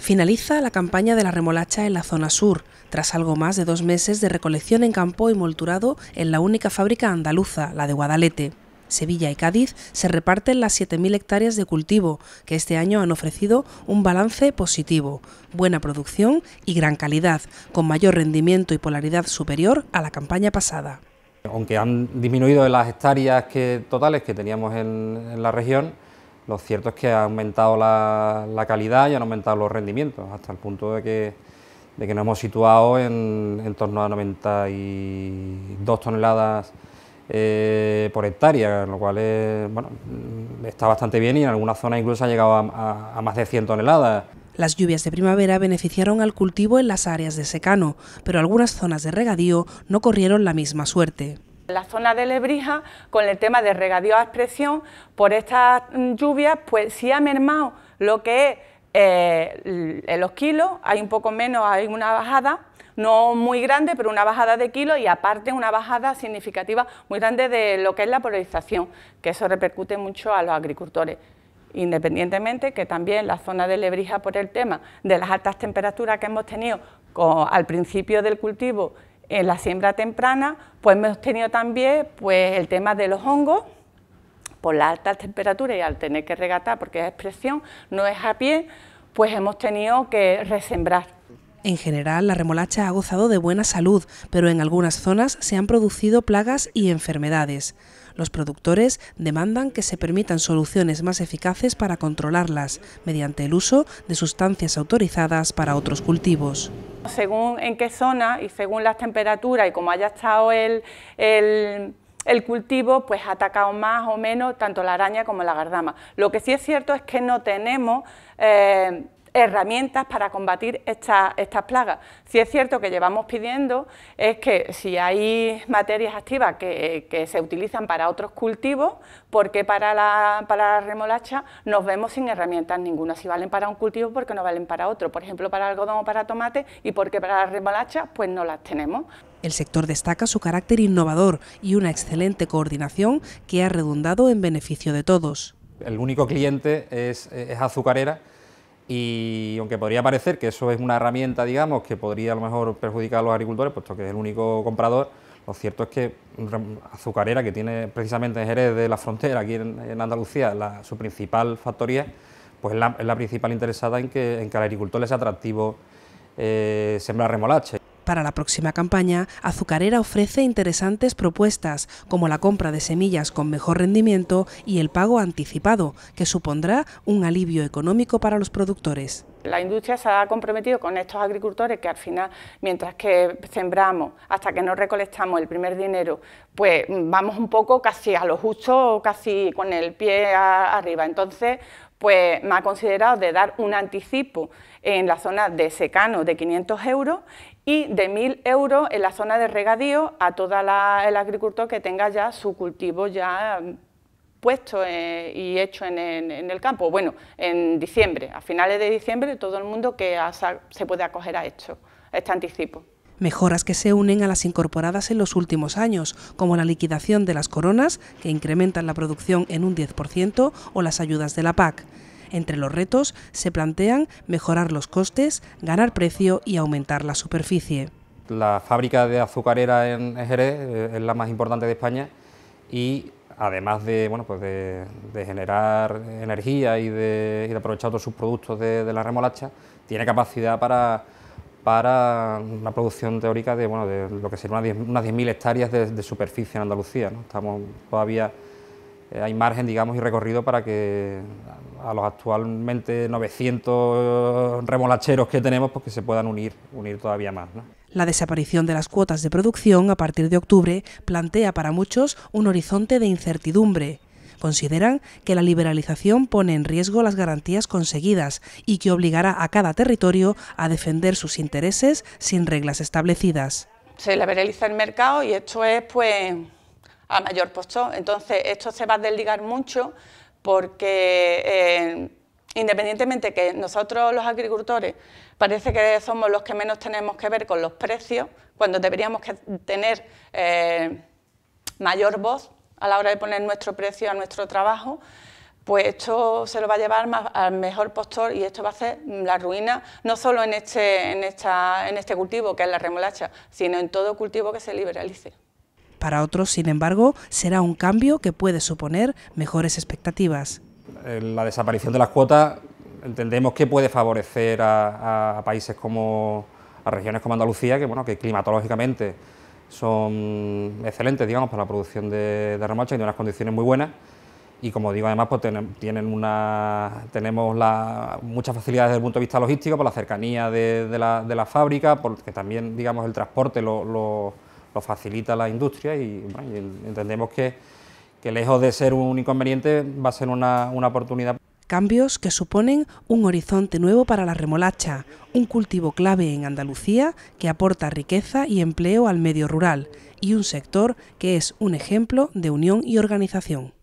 Finaliza la campaña de la remolacha en la zona sur, tras algo más de dos meses de recolección en campo y molturado en la única fábrica andaluza, la de Guadalete. Sevilla y Cádiz se reparten las 7.000 hectáreas de cultivo, que este año han ofrecido un balance positivo, buena producción y gran calidad, con mayor rendimiento y polaridad superior a la campaña pasada. Aunque han disminuido las hectáreas que, totales que teníamos en la región, lo cierto es que ha aumentado la, calidad y han aumentado los rendimientos, hasta el punto de que, nos hemos situado en, torno a 92 toneladas eh, por hectárea, lo cual está bastante bien y en algunas zonas incluso ha llegado a más de 100 toneladas. Las lluvias de primavera beneficiaron al cultivo en las áreas de secano, pero algunas zonas de regadío no corrieron la misma suerte. ...en La zona de Lebrija, con el tema de regadío a expresión, por estas lluvias, pues sí ha mermado lo que es eh, los kilos, hay un poco menos, hay una bajada, no muy grande, pero una bajada de kilos y aparte una bajada significativa muy grande de lo que es la polarización, que eso repercute mucho a los agricultores. Independientemente que también la zona de Lebrija por el tema de las altas temperaturas que hemos tenido al principio del cultivo en la siembra temprana, pues hemos tenido también pues, el tema de los hongos, por la alta temperatura y al tener que regatar porque es expresión, no es a pie, pues hemos tenido que resembrar. En general, la remolacha ha gozado de buena salud, pero en algunas zonas se han producido plagas y enfermedades. Los productores demandan que se permitan soluciones más eficaces para controlarlas, mediante el uso de sustancias autorizadas para otros cultivos. Según en qué zona y según las temperaturas y como haya estado el, cultivo pues ha atacado más o menos tanto la araña como la gardama. Lo que sí es cierto es que no tenemos eh, herramientas para combatir estas plagas. Si es cierto que llevamos pidiendo es que si hay materias activas que, se utilizan para otros cultivos, ¿por qué para la, remolacha nos vemos sin herramientas ninguna? Si valen para un cultivo, ...porque no valen para otro? Por ejemplo, para algodón o para tomate, ¿y porque para la remolacha? Pues no las tenemos. El sector destaca su carácter innovador y una excelente coordinación que ha redundado en beneficio de todos. El único cliente es azucarera, y aunque podría parecer que eso es una herramienta, digamos, que podría a lo mejor perjudicar a los agricultores, puesto que es el único comprador, lo cierto es que Azucarera, que tiene precisamente en Jerez de la Frontera, aquí en, Andalucía, su principal factoría, pues es la, principal interesada en que, en que al agricultor le sea atractivo eh, sembrar remolache para la próxima campaña, Azucarera ofrece interesantes propuestas, como la compra de semillas con mejor rendimiento y el pago anticipado, que supondrá un alivio económico para los productores. La industria se ha comprometido con estos agricultores que al final, mientras que sembramos, hasta que no recolectamos el primer dinero, pues vamos un poco casi a lo justo, casi con el pie arriba. Entonces, pues me ha considerado de dar un anticipo en la zona de secano de 500 euros y de 1.000 euros en la zona de regadío a todo el agricultor que tenga ya su cultivo ya mm, puesto eh, y hecho en, el campo. Bueno, en diciembre, a finales de diciembre, todo el mundo que se puede acoger a esto, a este anticipo mejoras que se unen a las incorporadas en los últimos años, como la liquidación de las coronas, que incrementan la producción en un 10%, o las ayudas de la PAC. Entre los retos se plantean mejorar los costes, ganar precio y aumentar la superficie. La fábrica de azucarera en Jerez eh, es la más importante de España y además de, bueno, pues de, generar energía y de, aprovechar todos sus productos de la remolacha, tiene capacidad para para una producción teórica de, bueno, de lo que serían unas 10.000 hectáreas de, superficie en Andalucía. Estamos todavía, eh, hay margen digamos, y recorrido para que a los actualmente 900 remolacheros que tenemos pues se puedan unir, unir todavía más. La desaparición de las cuotas de producción a partir de octubre plantea para muchos un horizonte de incertidumbre. Consideran que la liberalización pone en riesgo las garantías conseguidas y que obligará a cada territorio a defender sus intereses sin reglas establecidas. Se liberaliza el mercado y esto es pues a mayor postor. Entonces esto se va a desligar mucho porque eh, independientemente que nosotros los agricultores parece que somos los que menos tenemos que ver con los precios, cuando deberíamos tener eh, mayor voz, a la hora de poner nuestro precio a nuestro trabajo, pues esto se lo va a llevar al mejor postor y esto va a hacer la ruina, no solo en este, en, esta, en este cultivo, que es la remolacha, sino en todo cultivo que se liberalice. Para otros, sin embargo, será un cambio que puede suponer mejores expectativas. La desaparición de las cuotas entendemos que puede favorecer a, a países como a regiones como Andalucía, que bueno, que climatológicamente son excelentes, digamos, para la producción de, de y de unas condiciones muy buenas. Y como digo, además, pues, tienen una, tenemos la, muchas facilidades desde el punto de vista logístico, por la cercanía de, la, fábrica, porque también, digamos, el transporte lo, facilita la industria y, entendemos que, lejos de ser un inconveniente, va a ser una oportunidad cambios que suponen un horizonte nuevo para la remolacha, un cultivo clave en Andalucía que aporta riqueza y empleo al medio rural y un sector que es un ejemplo de unión y organización.